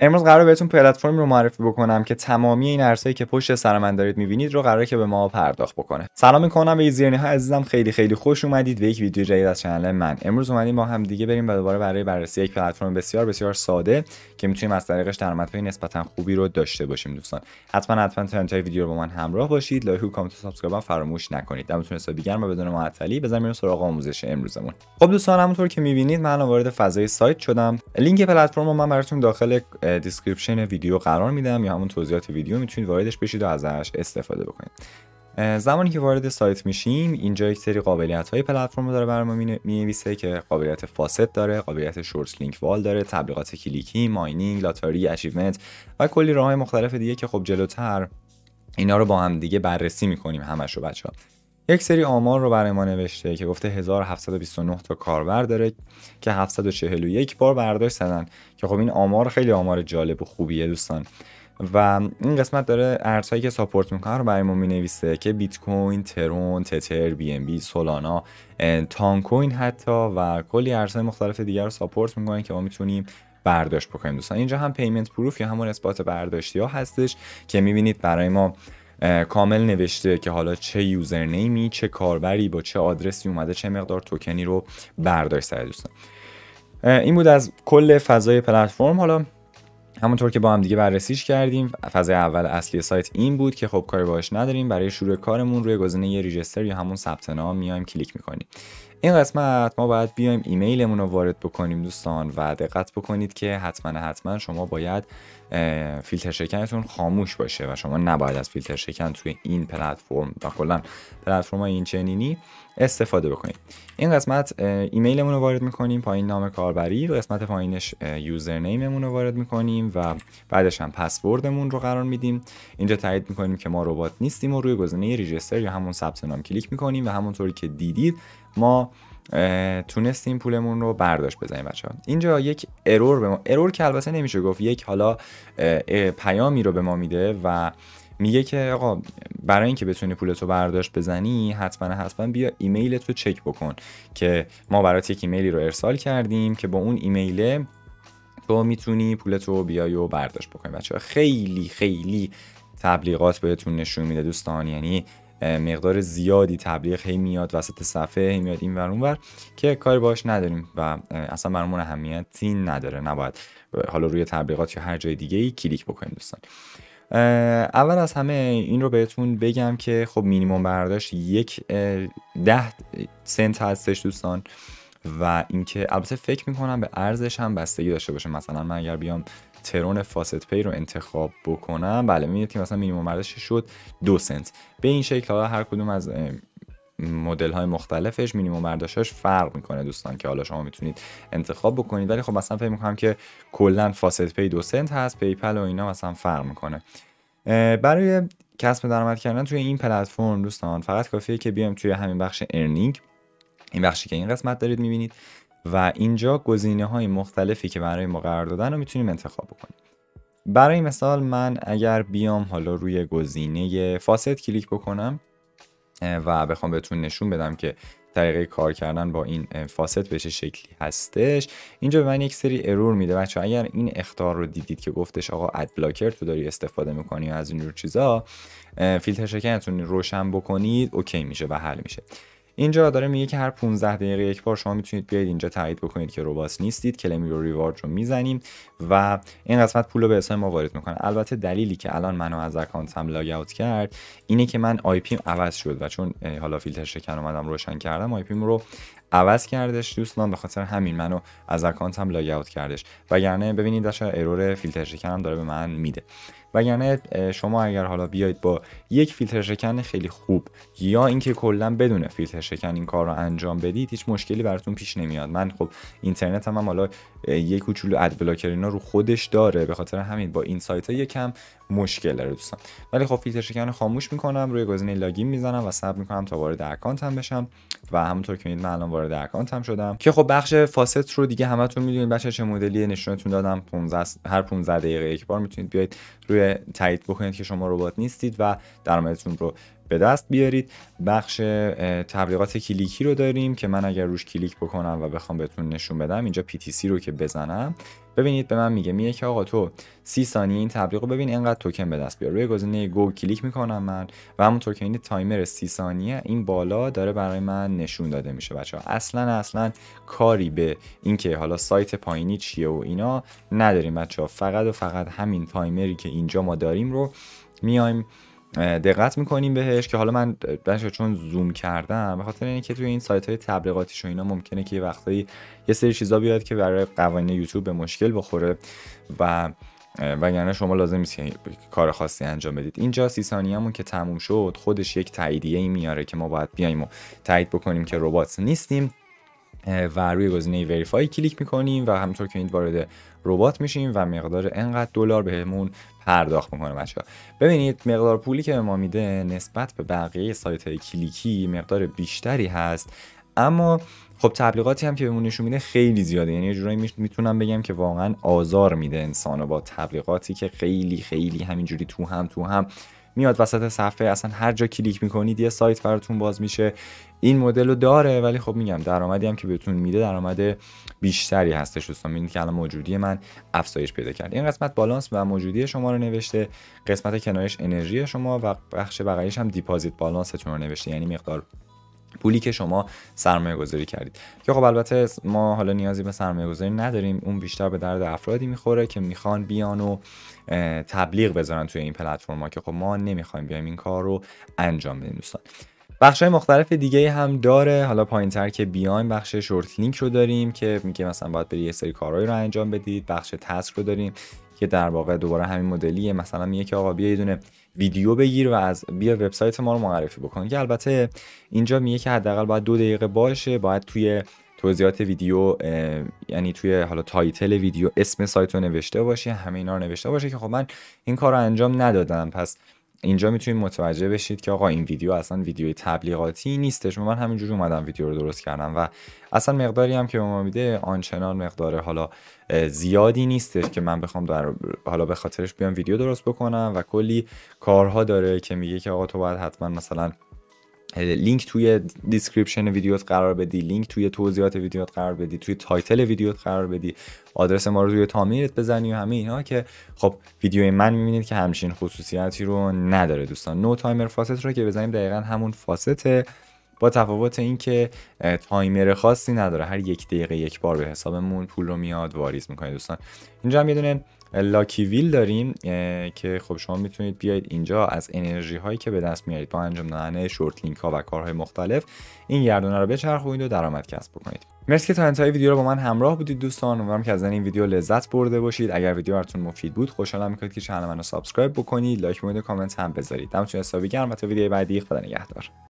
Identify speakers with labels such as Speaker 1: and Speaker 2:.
Speaker 1: امروز قرار بهتون پلتفرم رو معرفی بکنم که تمامی این ارزهایی که پشت سر من دارید میبینید رو قراره که به ما پرداخت بکنه سلام میکنم به ایزیرنی ها عزیزم خیلی خیلی خوش اومدید به یک ویدیو جدید از کانال من امروز اومدیم با هم دیگه بریم و دوباره برای بررسی یک پلتفرم بسیار بسیار ساده که میتونیم از طریقش درآمدهای نسبتا خوبی رو داشته باشیم دوستان حتما حتما تا انتهای ویدیو با من همراه باشید لایک و کامنت و سابسکرایب فراموش نکنید دمتون حسابی گرم و بدون معطلی بزنیم بریم سراغ آموزش امروزمون خب دوستان همونطور که میبینید من وارد فضای سایت شدم لینک پلتفرم رو من براتون داخل دیسکریپشن ویدیو قرار میدم یا همون توضیحات ویدیو میتونید واردش بشید و ازش استفاده بکنید زمانی که وارد سایت میشیم اینجا یک سری قابلیت های پلتفرم داره بر ما نویسه که قابلیت فاسد داره قابلیت شورت لینک وال داره تبلیغات کلیکی ماینینگ لاتاری اچیومنت و کلی راه مختلف دیگه که خب جلوتر اینا رو با هم دیگه بررسی میکنیم همش رو بچه ها. یک سری آمار رو برای ما نوشته که گفته 1729 تا کاربر داره که 741 بار برداشت زدن که خب این آمار خیلی آمار جالب و خوبیه دوستان و این قسمت داره ارزهایی که ساپورت میکنه رو برای ما مینویسه که بیت کوین، ترون، تتر، بی ام بی، سولانا، تان کوین حتی و کلی ارزهای مختلف دیگر رو ساپورت میکنن که ما میتونیم برداشت بکنیم دوستان اینجا هم پیمنت پروف یا همون اثبات برداشتی ها هستش که میبینید برای ما کامل نوشته که حالا چه یوزرنیمی چه کاربری با چه آدرسی اومده چه مقدار توکنی رو برداشت سر دوستان این بود از کل فضای پلتفرم حالا همونطور که با هم دیگه بررسیش کردیم فضای اول اصلی سایت این بود که خب کاری باش نداریم برای شروع کارمون روی گزینه ریجستر یا همون ثبت نام میایم کلیک میکنیم این قسمت ما باید بیایم ایمیلمون رو وارد بکنیم دوستان و دقت بکنید که حتما حتما شما باید فیلتر شکنتون خاموش باشه و شما نباید از فیلتر شکن توی این پلتفرم و کلا پلتفرم این چنینی استفاده بکنید این قسمت ایمیلمون رو وارد میکنیم پایین نام کاربری و قسمت پایینش یوزر نیممون رو وارد میکنیم و بعدش هم پسوردمون رو قرار میدیم اینجا تایید میکنیم که ما ربات نیستیم و روی گزینه ریجستر یا همون ثبت نام کلیک میکنیم و همونطوری که دیدید ما تونستیم پولمون رو برداشت بزنیم بچه اینجا یک ارور به ما ارور که البته نمیشه گفت یک حالا پیامی رو به ما میده و میگه که آقا برای اینکه بتونی پولتو برداشت بزنی حتما حتما بیا ایمیلت رو چک بکن که ما برات یک ایمیلی رو ارسال کردیم که با اون ایمیل تو میتونی پولتو بیای و برداشت بکنی بچه خیلی خیلی تبلیغات بهتون نشون میده دوستان یعنی مقدار زیادی تبلیغ هی میاد وسط صفحه هی میاد این ور اون ور که کاری باش نداریم و اصلا برامون اهمیتی نداره نباید حالا روی تبلیغات یا هر جای دیگه ای کلیک بکنیم دوستان اول از همه این رو بهتون بگم که خب مینیموم برداشت یک ده سنت هستش دوستان و اینکه البته فکر میکنم به ارزش هم بستگی داشته باشه مثلا من اگر بیام ترون فاست پی رو انتخاب بکنم بله میبینید که مثلا مینیمم ارزش شد دو سنت به این شکل حالا هر کدوم از مدل های مختلفش مینیمم ارزشش فرق میکنه دوستان که حالا شما میتونید انتخاب بکنید ولی خب مثلا فکر میکنم که کلا فاست پی دو سنت هست پیپل و اینا مثلا فرق میکنه برای کسب درآمد کردن توی این پلتفرم دوستان فقط کافیه که بیام توی همین بخش ارنینگ این بخشی که این قسمت دارید میبینید و اینجا گزینه های مختلفی که برای ما قرار دادن رو میتونیم انتخاب بکنیم برای مثال من اگر بیام حالا روی گزینه فاسد کلیک بکنم و بخوام بهتون نشون بدم که طریقه کار کردن با این فاسد به چه شکلی هستش اینجا به من یک سری ارور میده بچه اگر این اختار رو دیدید که گفتش آقا اد بلاکر تو داری استفاده میکنی از اینجور چیزا فیلتر شکنتون روشن بکنید اوکی میشه و حل میشه اینجا داره میگه که هر 15 دقیقه یک بار شما میتونید بیاید اینجا تایید بکنید که روباس نیستید کلمی رو ریوارد رو میزنیم و این قسمت پول رو به حساب ما وارد میکنه البته دلیلی که الان منو از اکانتم لاگ اوت کرد اینه که من آی پیم عوض شد و چون حالا فیلتر شکن اومدم روشن کردم آی پیم رو عوض کردش دوستان به خاطر همین منو از اکانتم لاگ اوت کردش وگرنه ببینید داشا ارور فیلتر شکن هم داره به من میده و یعنی شما اگر حالا بیاید با یک فیلتر شکن خیلی خوب یا اینکه کلا بدون فیلتر شکن این کار رو انجام بدید هیچ مشکلی براتون پیش نمیاد من خب اینترنت هم, حالا یک کوچولو اد بلاکر اینا رو خودش داره به خاطر همین با این سایت ها یکم مشکل داره دوستان ولی خب فیلتر شکن خاموش میکنم روی گزینه لاگین میزنم و صبر میکنم تا وارد هم بشم و همونطور که این من الان وارد اکانت هم شدم که خب بخش فاست رو دیگه همتون میدونید بچه چه مدلیه نشونتون دادم 15 هر 15 دقیقه یک بار میتونید بیاید روی تایید بکنید که شما ربات نیستید و درآمدتون رو به دست بیارید بخش تبلیغات کلیکی رو داریم که من اگر روش کلیک بکنم و بخوام بهتون نشون بدم اینجا سی رو که بزنم ببینید به من میگه میگه که آقا تو سی ثانیه این تبلیغ رو ببین اینقدر توکن به دست بیار روی گزینه گو کلیک میکنم من و همونطور که این تایمر سی ثانیه این بالا داره برای من نشون داده میشه بچه ها اصلا اصلا کاری به اینکه حالا سایت پایینی چیه و اینا نداریم بچه ها فقط و فقط همین تایمری که اینجا ما داریم رو میایم دقت میکنیم بهش که حالا من بچه چون زوم کردم به خاطر اینکه توی این سایت های تبلیغاتیش و اینا ممکنه که یه وقتایی یه سری چیزا بیاد که برای قوانین یوتیوب به مشکل بخوره و وگرنه شما لازم نیست که کار خاصی انجام بدید اینجا سی ثانیه‌مون که تموم شد خودش یک تاییدیه ای میاره که ما باید بیایم و تایید بکنیم که ربات نیستیم و روی گزینه وریفای کلیک میکنیم و همینطور که این وارد ربات میشیم و مقدار انقدر دلار بهمون پرداخت میکنه بچه ببینید مقدار پولی که به ما میده نسبت به بقیه سایت های کلیکی مقدار بیشتری هست اما خب تبلیغاتی هم که بهمون نشون میده خیلی زیاده یعنی یه جورایی میتونم بگم که واقعا آزار میده انسانو با تبلیغاتی که خیلی خیلی همینجوری تو هم تو هم میاد وسط صفحه اصلا هر جا کلیک میکنید یه سایت براتون باز میشه این مدل رو داره ولی خب میگم درآمدی هم که بهتون میده درآمد بیشتری هستش دوستان میبینید که الان موجودی من افزایش پیدا کرد این قسمت بالانس و موجودی شما رو نوشته قسمت کنایش انرژی شما و بخش بقایش هم دیپازیت بالانستون رو نوشته یعنی مقدار پولی که شما سرمایه گذاری کردید که خب البته ما حالا نیازی به سرمایه گذاری نداریم اون بیشتر به درد افرادی میخوره که میخوان بیان و تبلیغ بذارن توی این پلتفرما که خب ما نمیخوایم بیایم این کار رو انجام بدیم دوستان بخش های مختلف دیگه هم داره حالا پایین تر که بیایم بخش شورت لینک رو داریم که میگه مثلا باید بری یه سری کارهایی رو انجام بدید بخش تسک رو داریم که در واقع دوباره همین مدلیه مثلا میگه که آقا بیا یه دونه ویدیو بگیر و از بیا وبسایت ما رو معرفی بکن که البته اینجا میگه که حداقل باید دو دقیقه باشه باید توی توضیحات ویدیو یعنی توی حالا تایتل ویدیو اسم سایت رو نوشته باشه همه اینا رو نوشته باشه که خب من این کار رو انجام ندادم پس اینجا میتونید متوجه بشید که آقا این ویدیو اصلا ویدیوی تبلیغاتی نیستش من همینجوری اومدم ویدیو رو درست کردم و اصلا مقداری هم که به ما میده آنچنان مقدار حالا زیادی نیستش که من بخوام در حالا به خاطرش بیام ویدیو درست بکنم و کلی کارها داره که میگه که آقا تو باید حتما مثلا لینک توی دیسکریپشن ویدیوت قرار بدی لینک توی توضیحات ویدیوت قرار بدی توی تایتل ویدیوت قرار بدی آدرس ما رو روی تامیرت بزنی و همه اینها که خب ویدیوی من میبینید که همچین خصوصیتی رو نداره دوستان نو تایمر فاست رو که بزنیم دقیقا همون فاسته با تفاوت اینکه تایمر خاصی نداره هر یک دقیقه یک بار به حسابمون پول رو میاد واریز میکنه دوستان اینجا هم یه لاکی ویل داریم که خب شما میتونید بیاید اینجا از انرژی هایی که به دست میارید با انجام دادن شورت لینک ها و کارهای مختلف این گردونه رو بچرخونید و درآمد کسب بکنید مرسی که تا انتهای ویدیو رو با من همراه بودید دوستان امیدوارم که از این ویدیو لذت برده باشید اگر ویدیو براتون مفید بود خوشحالم میکنید که چنل منو سابسکرایب بکنید لایک و کامنت هم بذارید دمتون حسابی گرم و تا ویدیو بعدی خدا نگهدار